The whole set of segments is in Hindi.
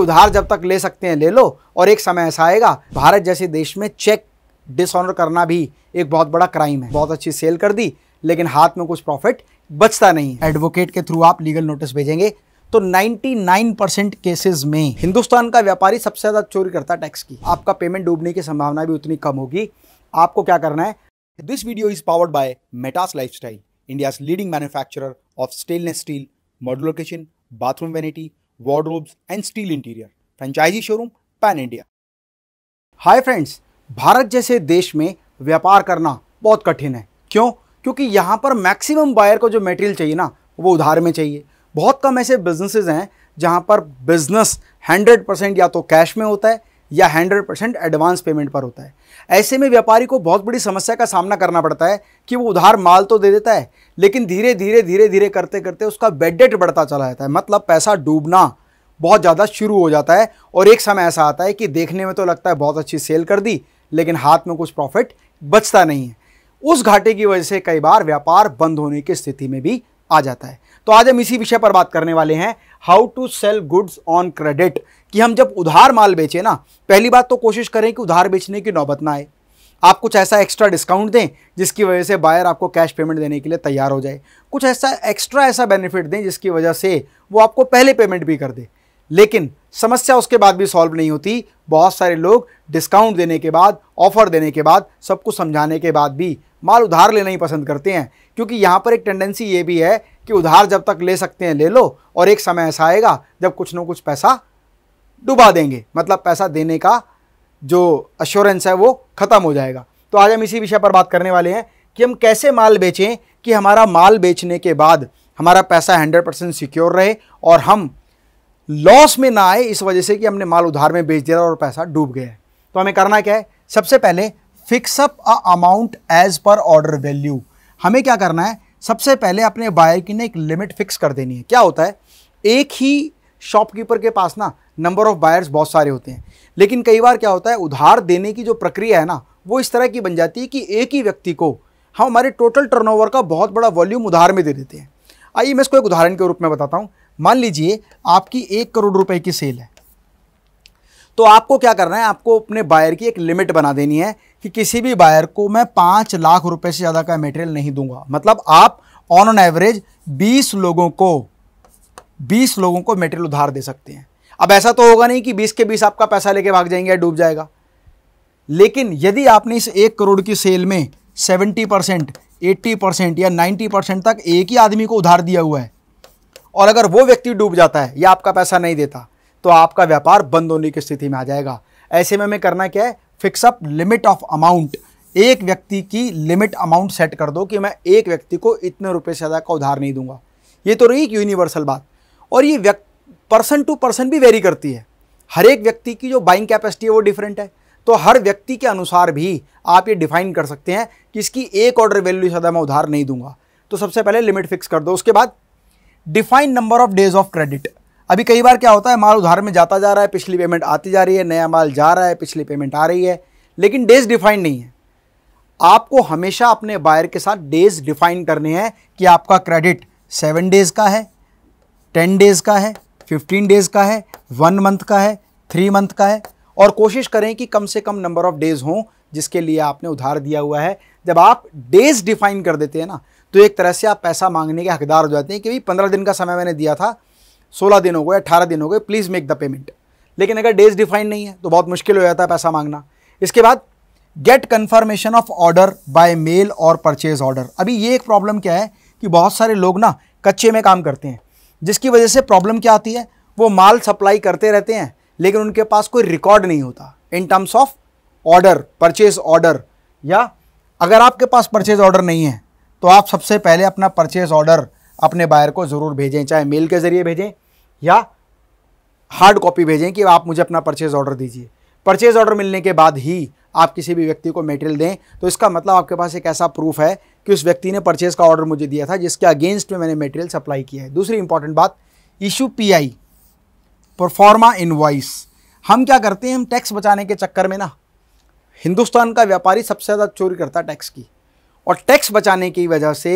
उधार जब तक ले सकते हैं ले लो और एक समय ऐसा आएगा भारत जैसे देश में चेक डिसऑनर करना भी एक बहुत बड़ा क्राइम है बहुत अच्छी सेल कर दी लेकिन हाथ में कुछ प्रॉफिट बचता नहीं एडवोकेट के थ्रू आप लीगल नोटिस भेजेंगे तो 99 परसेंट में हिंदुस्तान का व्यापारी सबसे ज़्यादा चोरी करता है टैक्स की आपका पेमेंट डूबने की संभावना भी उतनी कम होगी आपको क्या करना है this video is powered by Metas lifestyle India leading manufacturer of stainless steel modular kitchen bathroom vanity wardrobes and steel interior franchisee showroom pan India hi friends Bharat जैसे देश में व्यापार करना बहुत कठिन है क्यों क्योंकि यहाँ पर मैक्सिमम बायर को जो मटेरियल चाहिए ना वो उधार में चाहिए बहुत कम ऐसे बिजनेसेस हैं जहाँ पर बिजनेस 100 परसेंट या तो कैश में होता है या हंड्रेड परसेंट एडवांस पेमेंट पर होता है ऐसे में व्यापारी को बहुत बड़ी समस्या का सामना करना पड़ता है कि वो उधार माल तो दे देता है लेकिन धीरे धीरे धीरे धीरे करते करते उसका बेड डेट बढ़ता चला जाता है मतलब पैसा डूबना बहुत ज़्यादा शुरू हो जाता है और एक समय ऐसा आता है कि देखने में तो लगता है बहुत अच्छी सेल कर दी लेकिन हाथ में कुछ प्रॉफिट बचता नहीं है उस घाटे की वजह से कई बार व्यापार बंद होने की स्थिति में भी आ जाता है तो आज हम इसी विषय पर बात करने वाले हैं how to sell goods on credit कि हम जब उधार माल बेचें ना पहली बात तो कोशिश करें कि उधार बेचने की नौबत ना आए आप कुछ ऐसा एक्स्ट्रा डिस्काउंट दें जिसकी वजह से बायर आपको कैश पेमेंट देने के लिए तैयार हो जाए कुछ ऐसा एक्स्ट्रा ऐसा बेनिफिट दें जिसकी वजह से वो आपको पहले पेमेंट भी कर दे लेकिन समस्या उसके बाद भी सॉल्व नहीं होती बहुत सारे लोग डिस्काउंट देने के बाद ऑफ़र देने के बाद सब कुछ समझाने के बाद भी माल उधार लेना ही पसंद करते हैं क्योंकि यहाँ पर एक टेंडेंसी ये भी है कि उधार जब तक ले सकते हैं ले लो और एक समय ऐसा आएगा जब कुछ ना कुछ पैसा डुबा देंगे मतलब पैसा देने का जो अश्योरेंस है वो ख़त्म हो जाएगा तो आज हम इसी विषय पर बात करने वाले हैं कि हम कैसे माल बेचें कि हमारा माल बेचने के बाद हमारा पैसा हंड्रेड परसेंट सिक्योर रहे और हम लॉस में ना आए इस वजह से कि हमने माल उधार में बेच दिया और पैसा डूब गया है तो हमें करना क्या है सबसे पहले फिक्सअप अ अमाउंट एज पर ऑर्डर वैल्यू हमें क्या करना है सबसे पहले अपने बायर की ने एक लिमिट फिक्स कर देनी है क्या होता है एक ही शॉपकीपर के पास ना नंबर ऑफ़ बायर्स बहुत सारे होते हैं लेकिन कई बार क्या होता है उधार देने की जो प्रक्रिया है ना वो इस तरह की बन जाती है कि एक ही व्यक्ति को हम हमारे टोटल टर्नओवर का बहुत बड़ा वॉल्यूम उधार में दे देते हैं आइए मैं इसको एक उदाहरण के रूप में बताता हूँ मान लीजिए आपकी एक करोड़ रुपए की सेल है तो आपको क्या करना है आपको अपने बायर की एक लिमिट बना देनी है कि किसी भी बायर को मैं पाँच लाख रुपए से ज़्यादा का मटेरियल नहीं दूंगा मतलब आप ऑन एन एवरेज बीस लोगों को बीस लोगों को मेटेरियल उधार दे सकते हैं अब ऐसा तो होगा नहीं कि बीस के बीस आपका पैसा लेके भाग जाएंगे या डूब जाएगा लेकिन यदि आपने इस एक करोड़ की सेल में सेवेंटी परसेंट एट्टी परसेंट या नाइन्टी परसेंट तक एक ही आदमी को उधार दिया हुआ है और अगर वो व्यक्ति डूब जाता है या आपका पैसा नहीं देता तो आपका व्यापार बंद होने की स्थिति में आ जाएगा ऐसे में हमें करना क्या है फिक्सअप लिमिट ऑफ अमाउंट एक व्यक्ति की लिमिट अमाउंट सेट कर दो कि मैं एक व्यक्ति को इतने रुपये से ज़्यादा का उधार नहीं दूंगा ये तो रही एक यूनिवर्सल बात और ये व्यक्ति पर्सन टू पर्सन भी वेरी करती है हर एक व्यक्ति की जो बाइंग कैपेसिटी है वो डिफरेंट है तो हर व्यक्ति के अनुसार भी आप ये डिफाइन कर सकते हैं कि इसकी एक ऑर्डर वैल्यू सदा मैं उधार नहीं दूंगा तो सबसे पहले लिमिट फिक्स कर दो उसके बाद define number of days of credit अभी कई बार क्या होता है माल उधार में जाता जा रहा है पिछली पेमेंट आती जा रही है नया माल जा रहा है पिछली पेमेंट आ रही है लेकिन डेज डिफाइन नहीं है आपको हमेशा अपने बायर के साथ डेज डिफाइन करने हैं कि आपका क्रेडिट सेवन डेज का है टेन डेज़ का है फिफ्टीन डेज़ का है वन मंथ का है थ्री मंथ का है और कोशिश करें कि कम से कम नंबर ऑफ डेज़ हों जिसके लिए आपने उधार दिया हुआ है जब आप डेज़ डिफाइन कर देते हैं ना तो एक तरह से आप पैसा मांगने के हकदार हो जाते हैं कि भाई पंद्रह दिन का समय मैंने दिया था सोलह दिन हो गए अट्ठारह दिन हो गए प्लीज़ मेक द पेमेंट लेकिन अगर डेज डिफाइन नहीं है तो बहुत मुश्किल हो जाता है पैसा मांगना इसके बाद get confirmation of order by mail और परचेज ऑर्डर अभी ये एक प्रॉब्लम क्या है कि बहुत सारे लोग ना कच्चे में काम करते हैं जिसकी वजह से प्रॉब्लम क्या आती है वो माल सप्लाई करते रहते हैं लेकिन उनके पास कोई रिकॉर्ड नहीं होता in terms of order purchase order या अगर आपके पास परचेज ऑर्डर नहीं है तो आप सबसे पहले अपना परचेज ऑर्डर अपने बायर को ज़रूर भेजें चाहे मेल के ज़रिए भेजें या हार्ड कॉपी भेजें कि आप मुझे अपना परचेज ऑर्डर दीजिए परचेज ऑर्डर मिलने के बाद ही आप किसी भी व्यक्ति को मेटेरियल दें तो इसका मतलब आपके पास एक ऐसा प्रूफ है कि उस व्यक्ति ने परचेज़ का ऑर्डर मुझे दिया था जिसके अगेंस्ट में मैंने मेटेरियल सप्लाई किया है दूसरी इंपॉर्टेंट बात issue P I proforma invoice हम क्या करते हैं हम टैक्स बचाने के चक्कर में ना हिंदुस्तान का व्यापारी सबसे ज़्यादा चोरी करता है टैक्स की और टैक्स बचाने की वजह से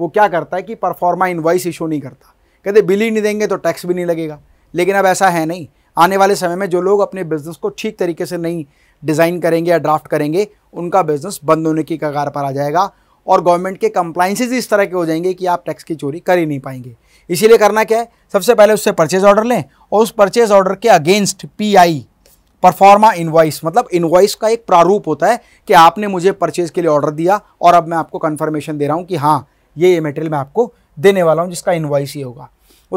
वो क्या करता है कि परफॉर्मा इनवॉइस इशू नहीं करता कहते बिल ही नहीं देंगे तो टैक्स भी नहीं लगेगा लेकिन अब ऐसा है नहीं आने वाले समय में जो लोग अपने बिज़नेस को ठीक तरीके से नहीं डिज़ाइन करेंगे या ड्राफ्ट करेंगे उनका बिज़नेस बंद होने की कगार पर आ जाएगा और गवर्नमेंट के कंप्लाइंसेज इस तरह के हो जाएंगे कि आप टैक्स की चोरी कर ही नहीं पाएंगे इसीलिए करना क्या है सबसे पहले उससे परचेज ऑर्डर लें और उस परचेज ऑर्डर के अगेंस्ट पीआई परफॉर्मा इन्वाइस मतलब इन्वाइस का एक प्रारूप होता है कि आपने मुझे परचेज के लिए ऑर्डर दिया और अब मैं आपको कन्फर्मेशन दे रहा हूँ कि हाँ ये ये मेटेरियल मैं आपको देने वाला हूँ जिसका इन्वाइस ही होगा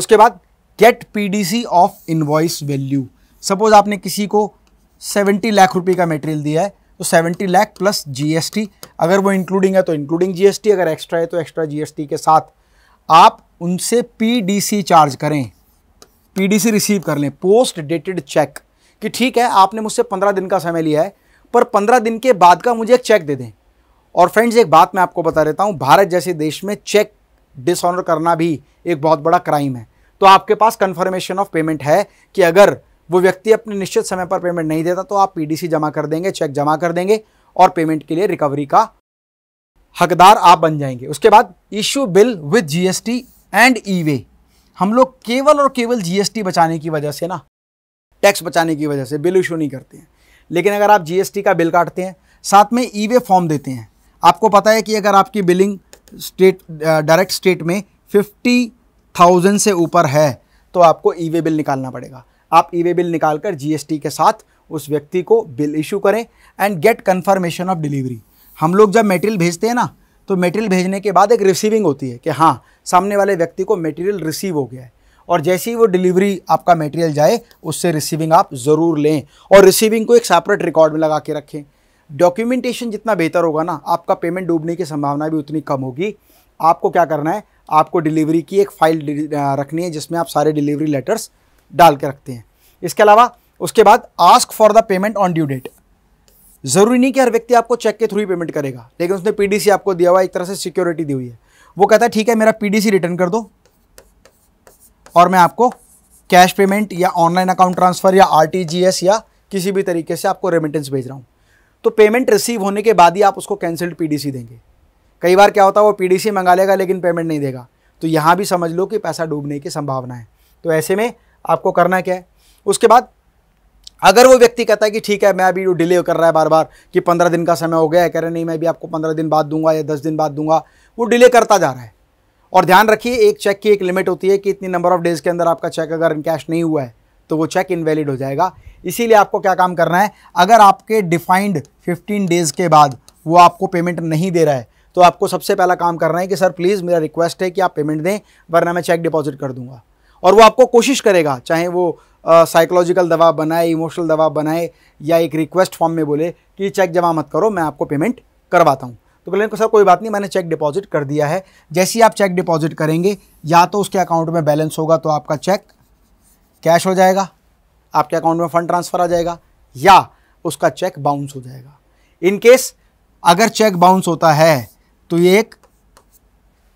उसके बाद get PDC of invoice value suppose आपने किसी को सेवेंटी लाख रुपए का मटेरियल दिया है तो सेवेंटी लाख प्लस जीएसटी अगर वो इंक्लूडिंग है तो इंक्लूडिंग जीएसटी अगर एक्स्ट्रा है तो एक्स्ट्रा जीएसटी के साथ आप उनसे पीडीसी चार्ज करें पीडीसी रिसीव कर लें पोस्ट डेटेड चेक कि ठीक है आपने मुझसे पंद्रह दिन का समय लिया है पर पंद्रह दिन के बाद का मुझे एक चेक दे दें और फ्रेंड्स एक बात मैं आपको बता देता हूँ भारत जैसे देश में चेक डिसऑनर करना भी एक बहुत बड़ा क्राइम है तो आपके पास कन्फर्मेशन ऑफ पेमेंट है कि अगर वो व्यक्ति अपने निश्चित समय पर पेमेंट नहीं देता तो आप पीडीसी जमा कर देंगे चेक जमा कर देंगे और पेमेंट के लिए रिकवरी का हकदार आप बन जाएंगे उसके बाद issue bill with GST and e way हम लोग केवल और केवल जीएसटी बचाने की वजह से ना टैक्स बचाने की वजह से बिल इशू नहीं करते हैं लेकिन अगर आप जीएसटी का बिल काटते हैं साथ में ई वे फॉर्म देते हैं आपको पता है कि अगर आपकी बिलिंग स्टेट डायरेक्ट स्टेट में फिफ्टी थाउजेंड से ऊपर है तो आपको ई वे बिल निकालना पड़ेगा आप ई वे बिल निकाल कर जीएसटी के साथ उस व्यक्ति को बिल इशू करें and get confirmation of delivery हम लोग जब मेटेरियल भेजते हैं ना तो मेटेरियल भेजने के बाद एक रिसीविंग होती है कि हाँ सामने वाले व्यक्ति को मेटेरियल रिसीव हो गया है और जैसे ही वो डिलीवरी आपका मेटेरियल जाए उससे रिसीविंग आप ज़रूर लें और रिसीविंग को एक सेपरेट रिकॉर्ड में लगा के रखें डॉक्यूमेंटेशन जितना बेहतर होगा ना आपका पेमेंट डूबने की संभावना भी उतनी कम होगी आपको क्या करना है आपको डिलीवरी की एक फाइल रखनी है जिसमें आप सारे डिलीवरी लेटर्स डाल के रखते हैं इसके अलावा उसके बाद ask for the payment on due date ज़रूरी नहीं कि हर व्यक्ति आपको चेक के थ्रू ही पेमेंट करेगा लेकिन उसने पीडीसी आपको दिया हुआ एक तरह से सिक्योरिटी दी हुई है वो कहता है ठीक है मेरा पीडीसी रिटर्न कर दो और मैं आपको कैश पेमेंट या ऑनलाइन अकाउंट ट्रांसफ़र या आरटीजीएस या किसी भी तरीके से आपको रेमिटेंस भेज रहा हूँ तो पेमेंट रिसीव होने के बाद ही आप उसको कैंसिल्ड पीडीसी देंगे कई बार क्या होता है वो पीडीसी मंगा लेगा लेकिन पेमेंट नहीं देगा तो यहाँ भी समझ लो कि पैसा डूबने की संभावना है तो ऐसे में आपको करना क्या है उसके बाद अगर वो व्यक्ति कहता है कि ठीक है मैं अभी डिले कर रहा है बार बार कि पंद्रह दिन का समय हो गया है कह रहे नहीं मैं भी आपको पंद्रह दिन बाद दूंगा या दस दिन बाद दूंगा वो डिले करता जा रहा है और ध्यान रखिए एक चेक की एक लिमिट होती है कि इतनी नंबर ऑफ डेज़ के अंदर आपका चेक अगर इनकैश नहीं हुआ है तो वो चेक इनवैलिड हो जाएगा इसीलिए आपको क्या काम करना है अगर आपके डिफाइंड 15 डेज़ के बाद वो आपको पेमेंट नहीं दे रहा है तो आपको सबसे पहला काम करना है कि सर प्लीज़ मेरा रिक्वेस्ट है कि आप पेमेंट दें वरना मैं चेक डिपॉजिट कर दूंगा और वो आपको कोशिश करेगा चाहे वो साइकोलॉजिकल दबाव बनाए इमोशनल दवा बनाए या एक रिक्वेस्ट फॉर्म में बोले कि चेक जमा मत करो मैं आपको पेमेंट करवाता हूँ तो बोले सर कोई बात नहीं मैंने चेक डिपॉजिट कर दिया है जैसे ही आप चेक डिपॉजिट करेंगे या तो उसके अकाउंट में बैलेंस होगा तो आपका चेक कैश हो जाएगा आपके अकाउंट में फ़ंड ट्रांसफ़र आ जाएगा या उसका चेक बाउंस हो जाएगा इनकेस अगर चेक बाउंस होता है तो ये एक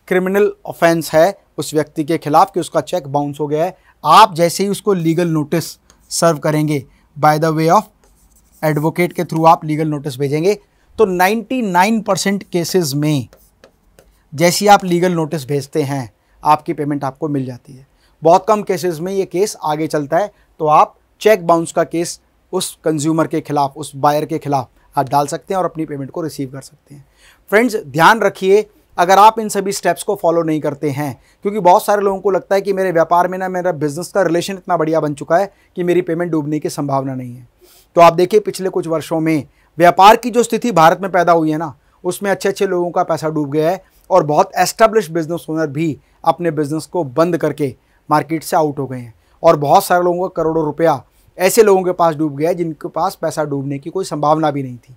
क्रिमिनल ऑफेंस है उस व्यक्ति के खिलाफ कि उसका चेक बाउंस हो गया है आप जैसे ही उसको लीगल नोटिस सर्व करेंगे by the way of advocate के थ्रू आप लीगल नोटिस भेजेंगे तो 99 परसेंट केसेज में जैसी आप लीगल नोटिस भेजते हैं आपकी पेमेंट आपको मिल जाती है बहुत कम केसेस में ये केस आगे चलता है तो आप चेक बाउंस का केस उस कंज्यूमर के खिलाफ उस बायर के खिलाफ आप डाल सकते हैं और अपनी पेमेंट को रिसीव कर सकते हैं फ्रेंड्स ध्यान रखिए अगर आप इन सभी स्टेप्स को फॉलो नहीं करते हैं क्योंकि बहुत सारे लोगों को लगता है कि मेरे व्यापार में ना मेरा बिजनेस का रिलेशन इतना बढ़िया बन चुका है कि मेरी पेमेंट डूबने की संभावना नहीं है तो आप देखिए पिछले कुछ वर्षों में व्यापार की जो स्थिति भारत में पैदा हुई है ना उसमें अच्छे अच्छे लोगों का पैसा डूब गया है और बहुत एस्टेब्लिश बिजनेस ओनर भी अपने बिजनेस को बंद करके मार्केट से आउट हो गए हैं और बहुत सारे लोगों का करोड़ों रुपया ऐसे लोगों के पास डूब गया जिनके पास पैसा डूबने की कोई संभावना भी नहीं थी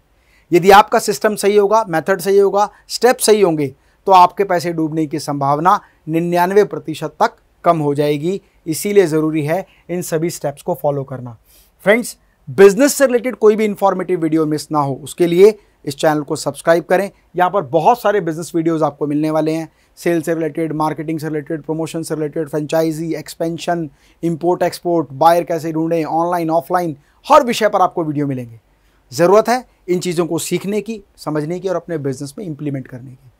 यदि आपका सिस्टम सही होगा मेथड सही होगा स्टेप सही होंगे तो आपके पैसे डूबने की संभावना निन्यानवे प्रतिशत तक कम हो जाएगी इसीलिए ज़रूरी है इन सभी स्टेप्स को फॉलो करना फ्रेंड्स बिजनेस से रिलेटेड कोई भी इंफॉर्मेटिव वीडियो मिस ना हो उसके लिए इस चैनल को सब्सक्राइब करें यहाँ पर बहुत सारे बिजनेस वीडियोज़ आपको मिलने वाले हैं सेल्स से रिलेटेड मार्केटिंग से रिलेटेड प्रमोशन से related franchisee expansion import export buyer कैसे ढूंढें ऑनलाइन ऑफलाइन हर विषय पर आपको वीडियो मिलेंगे ज़रूरत है इन चीज़ों को सीखने की समझने की और अपने बिजनेस में इम्प्लीमेंट करने की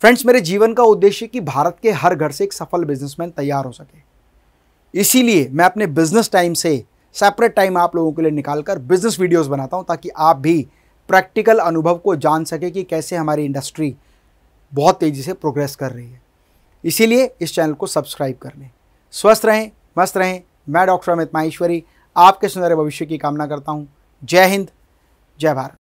फ्रेंड्स मेरे जीवन का उद्देश्य कि भारत के हर घर से एक सफल बिजनेसमैन तैयार हो सके इसीलिए मैं अपने बिजनेस टाइम से सेपरेट टाइम आप लोगों के लिए निकालकर बिजनेस वीडियोस बनाता हूं ताकि आप भी प्रैक्टिकल अनुभव को जान सके कि कैसे हमारी इंडस्ट्री बहुत तेज़ी से प्रोग्रेस कर रही है इसीलिए इस चैनल को सब्सक्राइब कर लें स्वस्थ रहें मस्त रहें मैं डॉक्टर अमित माहेश्वरी आपके सुंदर भविष्य की कामना करता हूँ जय हिंद जय भारत